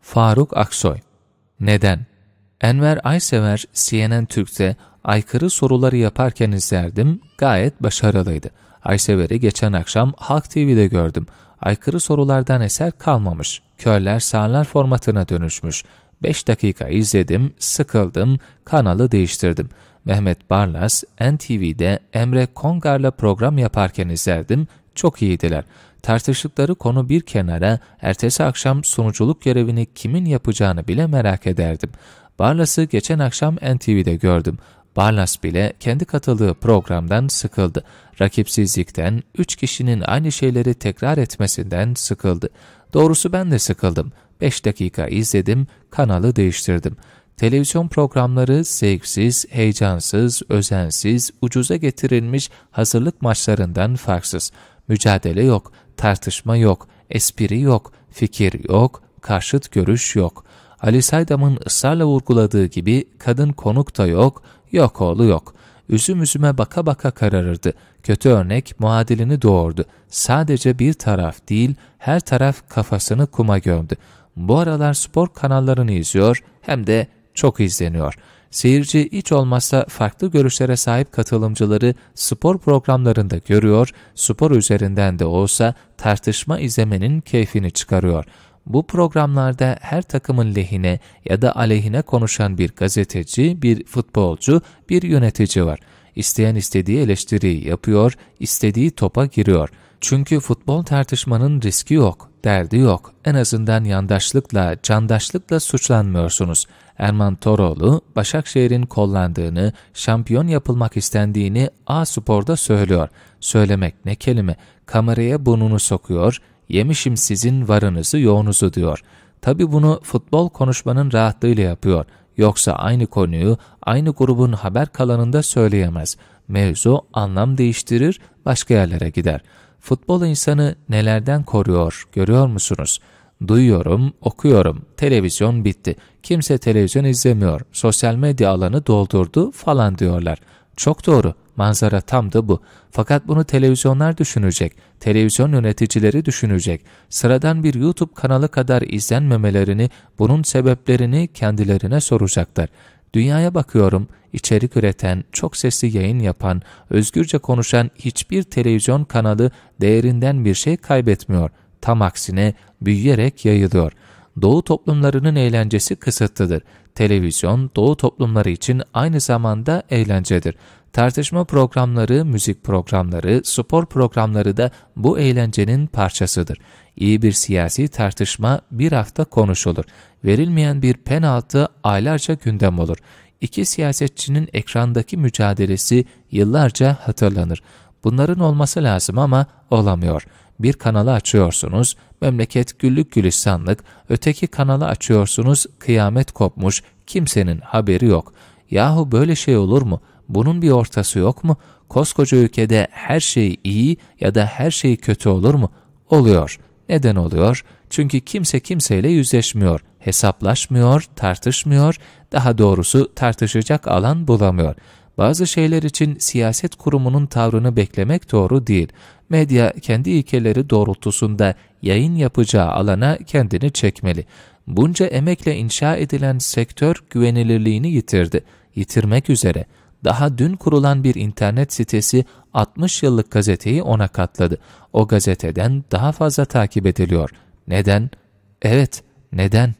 Faruk Aksoy Neden? Enver Aysever CNN Türk'te aykırı soruları yaparken izlerdim, gayet başarılıydı. Aysever'i geçen akşam Halk TV'de gördüm. Aykırı sorulardan eser kalmamış. Körler sağlar formatına dönüşmüş. 5 dakika izledim, sıkıldım, kanalı değiştirdim. Mehmet Barlas, NTV'de Emre Kongar'la program yaparken izlerdim, çok iyiydiler. Tartıştıkları konu bir kenara, ertesi akşam sunuculuk görevini kimin yapacağını bile merak ederdim. Barlas'ı geçen akşam NTV'de gördüm. Barlas bile kendi katıldığı programdan sıkıldı. Rakipsizlikten, üç kişinin aynı şeyleri tekrar etmesinden sıkıldı. Doğrusu ben de sıkıldım. Beş dakika izledim, kanalı değiştirdim.'' Televizyon programları zevksiz, heyecansız, özensiz, ucuza getirilmiş hazırlık maçlarından farksız. Mücadele yok, tartışma yok, espri yok, fikir yok, karşıt görüş yok. Ali Saydam'ın ısrarla vurguladığı gibi kadın konuk da yok, yok oğlu yok. Üzüm üzüme baka baka kararırdı. Kötü örnek muadilini doğurdu. Sadece bir taraf değil, her taraf kafasını kuma gömdü. Bu aralar spor kanallarını izliyor hem de çok izleniyor. Seyirci hiç olmazsa farklı görüşlere sahip katılımcıları spor programlarında görüyor, spor üzerinden de olsa tartışma izlemenin keyfini çıkarıyor. Bu programlarda her takımın lehine ya da aleyhine konuşan bir gazeteci, bir futbolcu, bir yönetici var.'' İsteyen istediği eleştiriyi yapıyor, istediği topa giriyor. Çünkü futbol tartışmanın riski yok, derdi yok. En azından yandaşlıkla, candaşlıkla suçlanmıyorsunuz. Erman Toroğlu, Başakşehir'in kollandığını, şampiyon yapılmak istendiğini A-Spor'da söylüyor. Söylemek ne kelime, kameraya burnunu sokuyor, yemişim sizin varınızı yoğunuzu diyor. Tabi bunu futbol konuşmanın rahatlığıyla yapıyor. Yoksa aynı konuyu aynı grubun haber kalanında söyleyemez. Mevzu anlam değiştirir, başka yerlere gider. Futbol insanı nelerden koruyor, görüyor musunuz? Duyuyorum, okuyorum, televizyon bitti, kimse televizyon izlemiyor, sosyal medya alanı doldurdu falan diyorlar. Çok doğru. Manzara tam da bu. Fakat bunu televizyonlar düşünecek, televizyon yöneticileri düşünecek. Sıradan bir YouTube kanalı kadar izlenmemelerini, bunun sebeplerini kendilerine soracaklar. Dünyaya bakıyorum, içerik üreten, çok sesli yayın yapan, özgürce konuşan hiçbir televizyon kanalı değerinden bir şey kaybetmiyor. Tam aksine büyüyerek yayılıyor.'' Doğu toplumlarının eğlencesi kısıtlıdır. Televizyon, Doğu toplumları için aynı zamanda eğlencedir. Tartışma programları, müzik programları, spor programları da bu eğlencenin parçasıdır. İyi bir siyasi tartışma bir hafta konuşulur. Verilmeyen bir penaltı aylarca gündem olur. İki siyasetçinin ekrandaki mücadelesi yıllarca hatırlanır. Bunların olması lazım ama olamıyor bir kanalı açıyorsunuz, memleket güllük gülistanlık, öteki kanalı açıyorsunuz, kıyamet kopmuş, kimsenin haberi yok. Yahu böyle şey olur mu? Bunun bir ortası yok mu? Koskoca ülkede her şey iyi ya da her şey kötü olur mu? Oluyor. Neden oluyor? Çünkü kimse kimseyle yüzleşmiyor, hesaplaşmıyor, tartışmıyor, daha doğrusu tartışacak alan bulamıyor.'' Bazı şeyler için siyaset kurumunun tavrını beklemek doğru değil. Medya kendi ilkeleri doğrultusunda yayın yapacağı alana kendini çekmeli. Bunca emekle inşa edilen sektör güvenilirliğini yitirdi. Yitirmek üzere. Daha dün kurulan bir internet sitesi 60 yıllık gazeteyi ona katladı. O gazeteden daha fazla takip ediliyor. Neden? Evet, neden?